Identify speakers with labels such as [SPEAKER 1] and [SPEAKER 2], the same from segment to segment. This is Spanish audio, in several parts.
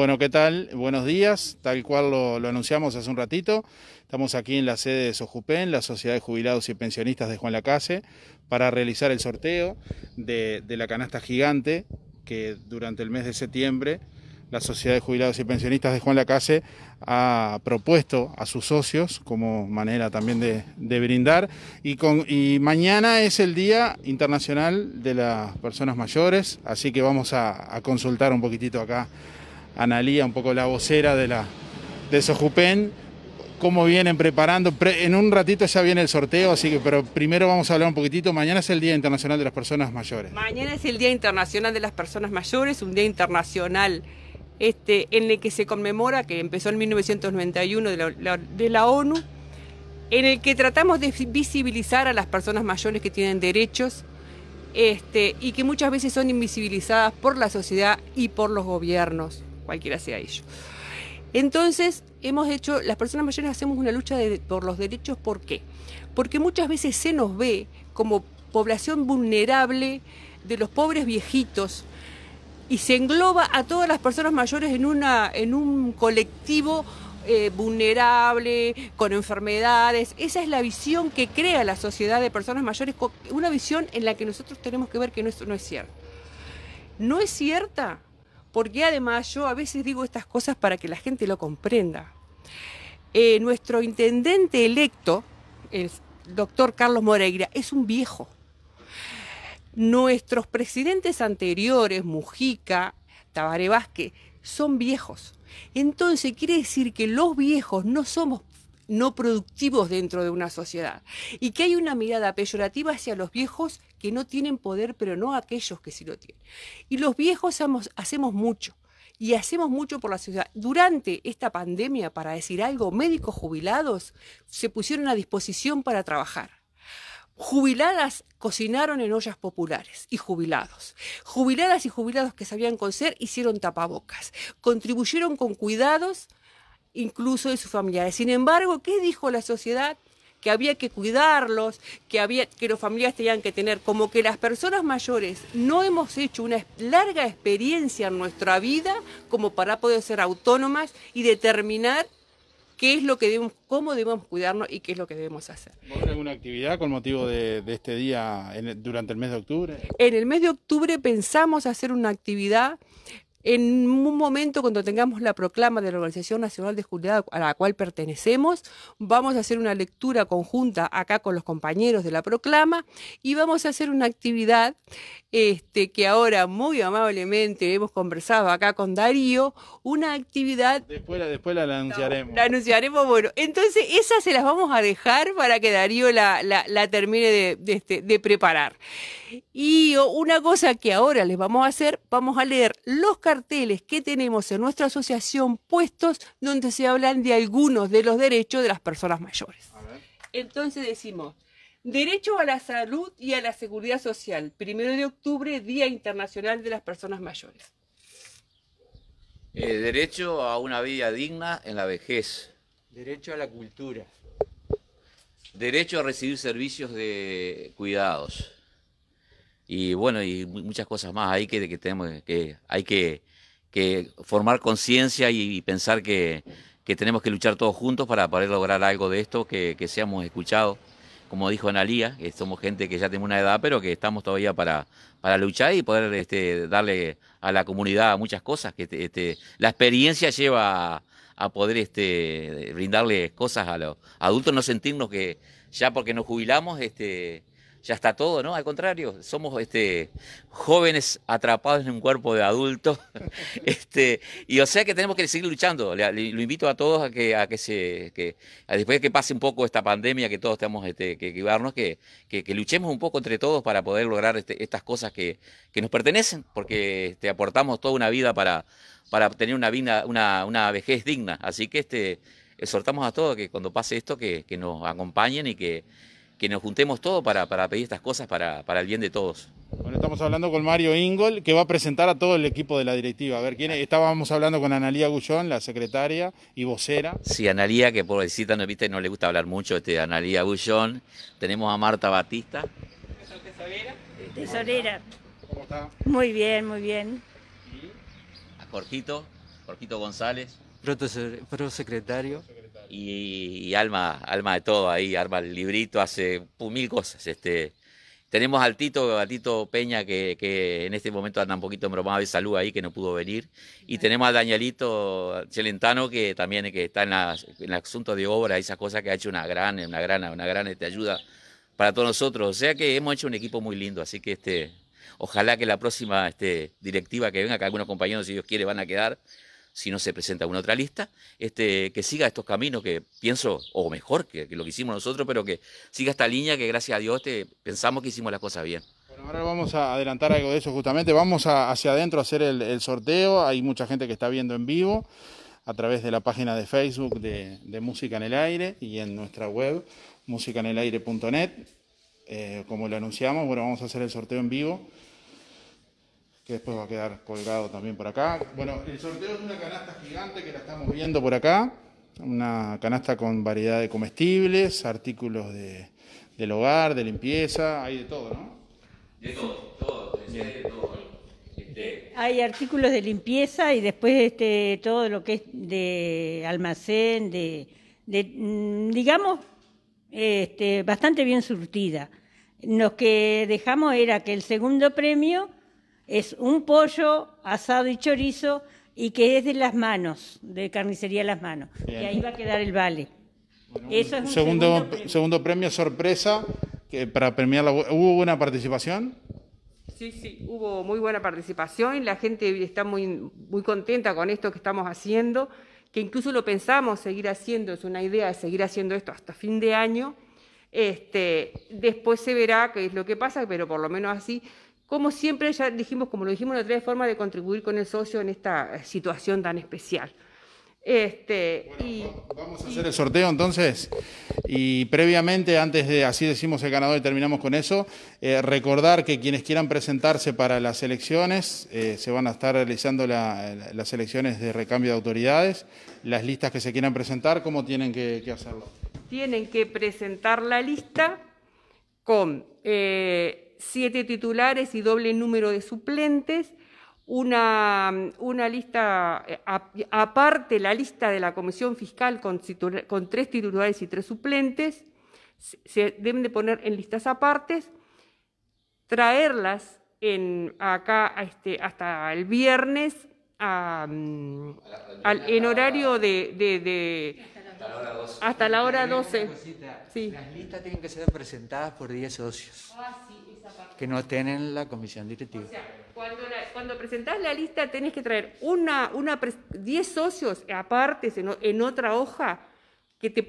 [SPEAKER 1] Bueno, ¿qué tal? Buenos días, tal cual lo, anunciamos hace un ratito. Estamos aquí en la sede de Sojupen, la Sociedad de Jubilados y Pensionistas de Juan Lacase, para realizar el sorteo de, la canasta gigante que durante el mes de septiembre la Sociedad de Jubilados y Pensionistas de Juan Lacase ha propuesto a sus socios como manera también de, brindar. Y, mañana es el Día Internacional de las Personas Mayores, así que vamos a, a consultar un poquitito acá Analía, un poco la vocera de, la, de Sojupen, cómo vienen preparando. en un ratito ya viene el sorteo, así que pero primero vamos a hablar un poquitito. Mañana es el Día Internacional de las Personas Mayores.
[SPEAKER 2] Mañana es el Día Internacional de las Personas Mayores, un día internacional este, en el que se conmemora, que empezó en 1991 de la, ONU, en el que tratamos de visibilizar a las personas mayores que tienen derechos este, y que muchas veces son invisibilizadas por la sociedad y por los gobiernos cualquiera sea ello. Entonces, hemos hecho, las personas mayores hacemos una lucha por los derechos, ¿por qué? Porque muchas veces se nos ve como población vulnerable de los pobres viejitos y se engloba a todas las personas mayores en, una, en un colectivo eh, vulnerable, con enfermedades. Esa es la visión que crea la sociedad de personas mayores, una visión en la que nosotros tenemos que ver que no es, no es cierta. No es cierta porque además yo a veces digo estas cosas para que la gente lo comprenda. Eh, nuestro intendente electo, el doctor Carlos Moreira, es un viejo. Nuestros presidentes anteriores, Mujica, Tabaré Vázquez, son viejos. Entonces quiere decir que los viejos no somos no productivos dentro de una sociedad. Y que hay una mirada peyorativa hacia los viejos que no tienen poder, pero no aquellos que sí lo tienen. Y los viejos hacemos, mucho y hacemos mucho por la sociedad. Durante esta pandemia, para decir algo, médicos jubilados se pusieron a disposición para trabajar. Jubiladas cocinaron en ollas populares y jubilados. Jubiladas y jubilados que sabían coser hicieron tapabocas. Contribuyeron con cuidados incluso de sus familiares. Sin embargo, ¿qué dijo la sociedad? que había que cuidarlos, que, había, que los familiares tenían que tener, como que las personas mayores no hemos hecho una larga experiencia en nuestra vida como para poder ser autónomas y determinar qué es lo que debemos, cómo debemos cuidarnos y qué es lo que debemos hacer.
[SPEAKER 1] alguna actividad con motivo de, este día durante el mes de octubre? En el mes de octubre pensamos
[SPEAKER 2] hacer una actividad en un momento cuando tengamos la proclama de la Organización Nacional de Seguridad a la cual pertenecemos, vamos a hacer una lectura conjunta acá con los compañeros de la proclama y vamos a hacer una actividad este, que ahora muy amablemente hemos conversado acá con Darío, una actividad...
[SPEAKER 1] Después, la anunciaremos.
[SPEAKER 2] La, anunciaremos, bueno. Entonces esas se las vamos a dejar para que Darío la, termine de este, preparar. Y una cosa que ahora les vamos a hacer, vamos a leer los carteles que tenemos en nuestra asociación puestos donde se hablan de algunos de los derechos de las personas mayores. Entonces decimos, derecho a la salud y a la seguridad social, primero de octubre, Día Internacional de las Personas Mayores.
[SPEAKER 3] Eh, derecho a una vida digna en la vejez.
[SPEAKER 2] Derecho a la cultura.
[SPEAKER 3] Derecho a recibir servicios de cuidados y bueno, y muchas cosas más ahí que, que tenemos que hay que, formar conciencia y, pensar que, tenemos que luchar todos juntos para poder lograr algo de esto, que, seamos escuchados. Como dijo Analía, que somos gente que ya tenemos una edad, pero que estamos todavía para, para luchar y poder este, darle a la comunidad muchas cosas. Que este, la experiencia lleva a, poder este, brindarle cosas a los adultos, no sentirnos que ya porque nos jubilamos, este, ya está todo, ¿no? Al contrario, somos este, jóvenes atrapados en un cuerpo de adulto. Este, y o sea que tenemos que seguir luchando. lo invito a todos a que, después de que pase un poco esta pandemia, que todos tenemos este, que equivocarnos, que, luchemos un poco entre todos para poder lograr estas cosas que, nos pertenecen, porque aportamos toda una vida para, para tener una, vejez digna. Así que exhortamos a todos que cuando pase esto, que nos acompañen y que que nos juntemos todos para, para, pedir estas cosas para, para, el bien de todos.
[SPEAKER 1] Bueno, estamos hablando con Mario Ingol, que va a presentar a todo el equipo de la directiva. A ver, ¿quién ah. Estábamos hablando con Analía Gullón, la secretaria y vocera.
[SPEAKER 3] Sí, Analía, que por visita no, ¿viste? no le gusta hablar mucho, este, Analía Gullón. Tenemos a Marta Batista.
[SPEAKER 2] ¿Tesorera? Tesorera. ¿Cómo está? Muy bien, muy bien.
[SPEAKER 3] A Jorgito, Jorgito González.
[SPEAKER 2] secretario
[SPEAKER 3] y, alma, alma de todo ahí, arma el librito, hace mil cosas. Este, tenemos al Tito, a Tito Peña, que, que, en este momento anda un poquito embromado de salud ahí, que no pudo venir. Y tenemos al Danielito Celentano, que también que está en, el asunto de obra, esas cosas que ha hecho una gran, una gran, una gran este, ayuda para todos nosotros. O sea que hemos hecho un equipo muy lindo, así que este, ojalá que la próxima este, directiva que venga, que algunos compañeros, si Dios quiere, van a quedar, si no se presenta una otra lista, este, que siga estos caminos que pienso, o mejor que, lo que hicimos nosotros, pero que siga esta línea que gracias a Dios este, pensamos que hicimos las cosas bien.
[SPEAKER 1] Bueno, ahora vamos a adelantar algo de eso justamente, vamos hacia adentro a hacer el, sorteo, hay mucha gente que está viendo en vivo a través de la página de Facebook de, Música en el Aire y en nuestra web musicanelaire.net, eh, como lo anunciamos, bueno, vamos a hacer el sorteo en vivo que después va a quedar colgado también por acá. Bueno, el sorteo es una canasta gigante que la estamos viendo por acá, una canasta con variedad de comestibles, artículos de, del hogar, de limpieza, hay de todo, ¿no? De todo, todo,
[SPEAKER 2] este, Hay artículos de limpieza y después este, todo lo que es de almacén, de, mm, digamos, este, bastante bien surtida. Lo que dejamos era que el segundo premio es un pollo asado y chorizo y que es de las manos, de carnicería las manos. Y ahí va a quedar el vale. Eso es un segundo,
[SPEAKER 1] segundo, premio. sorpresa que para premiar la, ¿Hubo buena participación?
[SPEAKER 2] Sí, sí, hubo muy buena participación. La gente está muy, muy contenta con esto que estamos haciendo, que incluso lo pensamos seguir haciendo, es una idea de seguir haciendo esto hasta fin de año. Este, después se verá qué es lo que pasa, pero por lo menos así como siempre, ya dijimos, como lo dijimos, la otra forma de contribuir con el socio en esta eh, situación tan especial. Este,
[SPEAKER 1] vamos a hacer el sorteo entonces. Y previamente, antes de así decimos el ganador y terminamos con eso, eh, recordar que quienes quieran presentarse para las elecciones, eh, se van a estar realizando las elecciones de recambio de autoridades. Las listas que se quieran presentar, ¿cómo tienen que, hacerlo?
[SPEAKER 2] Tienen que presentar la lista con siete titulares y doble número de suplentes, una, una lista, eh, aparte la lista de la Comisión Fiscal con, con tres titulares y tres suplentes, se deben de poner en listas apartes, traerlas en, acá este, hasta el viernes en horario de hasta la hora 12. Las listas tienen que ser presentadas por 10 socios. Ah, que no tienen la comisión directiva. O sea, cuando, la, presentás la lista tenés que traer una, 10 socios aparte en, otra hoja que te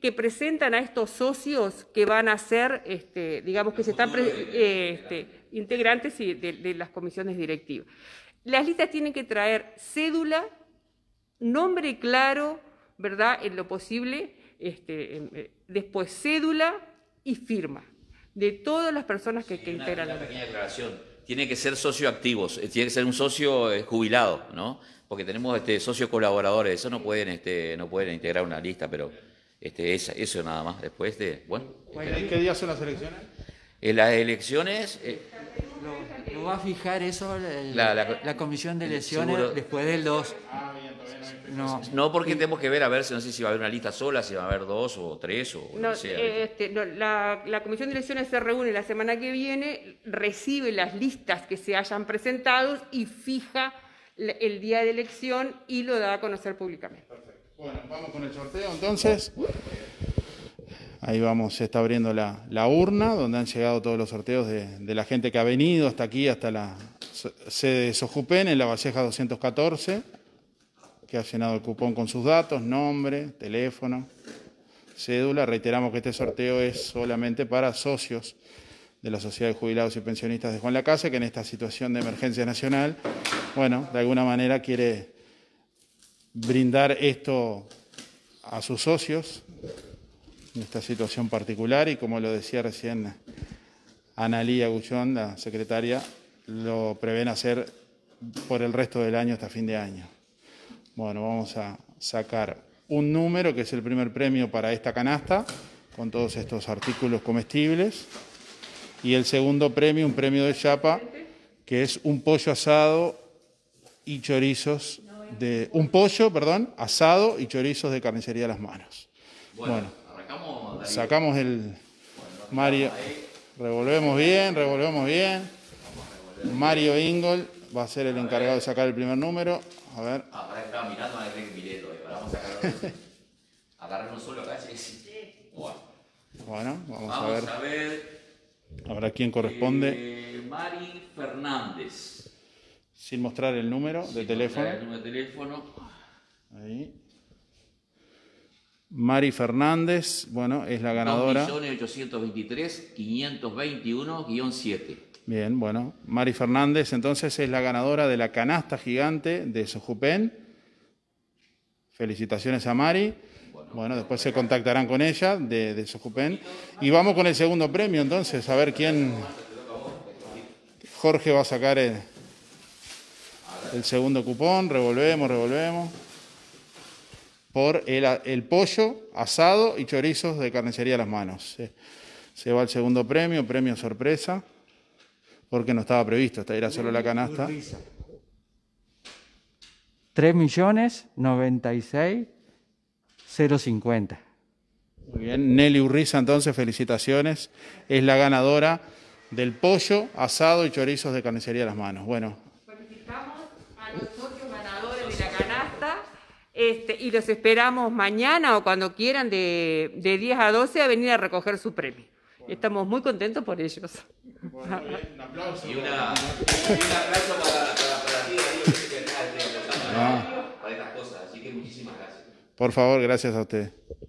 [SPEAKER 2] que presentan a estos socios que van a ser, este, digamos que se están integrantes este, de las comisiones directivas. Las listas tienen que traer cédula, nombre claro, ¿verdad? En lo posible, este, eh, después cédula y firma de todas las personas que, integran. Una pequeña aclaración.
[SPEAKER 3] Tiene que ser socio activos, eh, tiene que ser un socio eh, jubilado, ¿no? Porque tenemos este, socios colaboradores, eso no pueden, este, no pueden integrar una lista, pero este, eso nada más. Después de, bueno.
[SPEAKER 1] ¿En qué día son las elecciones?
[SPEAKER 3] En las elecciones.
[SPEAKER 1] lo, va a fijar eso
[SPEAKER 3] la, comisión de elecciones después del 2. No. no, porque tenemos que ver, a ver, no sé si va a haber una lista sola, si va a haber dos o tres o no, este,
[SPEAKER 2] la, Comisión de Elecciones se reúne la semana que viene, recibe las listas que se hayan presentado y fija el día de elección y lo da a conocer públicamente. Perfecto.
[SPEAKER 1] Bueno, vamos con el sorteo entonces. Ahí vamos, se está abriendo la, urna donde han llegado todos los sorteos de, de la gente que ha venido hasta aquí, hasta la sede de Sojupen, en la Valleja 214 que ha llenado el cupón con sus datos, nombre, teléfono, cédula. Reiteramos que este sorteo es solamente para socios de la Sociedad de Jubilados y Pensionistas de Juan la Casa, que en esta situación de emergencia nacional, bueno, de alguna manera quiere brindar esto a sus socios en esta situación particular y como lo decía recién Analía Gullón, la secretaria, lo prevén hacer por el resto del año hasta fin de año. Bueno, vamos a sacar un número que es el primer premio para esta canasta con todos estos artículos comestibles. Y el segundo premio, un premio de chapa, que es un pollo asado y chorizos de. Un pollo, perdón, asado y chorizos de carnicería a las manos. Bueno, sacamos el. Mario. Revolvemos bien, revolvemos bien. Mario Ingol va a ser el encargado de sacar el primer número. A ver.
[SPEAKER 3] Ahora estaba mirando a Enrique Mireto. Vamos a agarrar, agarrar un solo acá. Sí.
[SPEAKER 1] Bueno. vamos, a ver. Vamos A ver. Ahora quién corresponde.
[SPEAKER 3] Eh, Mari Fernández.
[SPEAKER 1] Sin mostrar el número de teléfono. El número de teléfono. Ahí. Mari Fernández, bueno, es la ganadora.
[SPEAKER 3] 521 7
[SPEAKER 1] Bien, bueno, Mari Fernández entonces es la ganadora de la canasta gigante de Sojupen. Felicitaciones a Mari. Bueno, después se contactarán con ella de, de Sojupen. Y vamos con el segundo premio entonces, a ver quién... Jorge va a sacar el segundo cupón. Revolvemos, revolvemos por el, pollo asado y chorizos de carnicería a las manos. Se, va el segundo premio, premio sorpresa, porque no estaba previsto, esta era solo la canasta. 3.096.050.
[SPEAKER 2] millones 050.
[SPEAKER 1] Muy bien, Nelly Urriza entonces, felicitaciones, es la ganadora del pollo asado y chorizos de carnicería a las manos. Bueno,
[SPEAKER 2] Este, y los esperamos mañana o cuando quieran de, de 10 a 12 a venir a recoger su premio. Estamos muy contentos por ellos.
[SPEAKER 1] un aplauso. Y, un aplauso para, para,
[SPEAKER 3] para ti, para, para estas cosas. Así que muchísimas gracias.
[SPEAKER 1] Por favor, gracias a usted.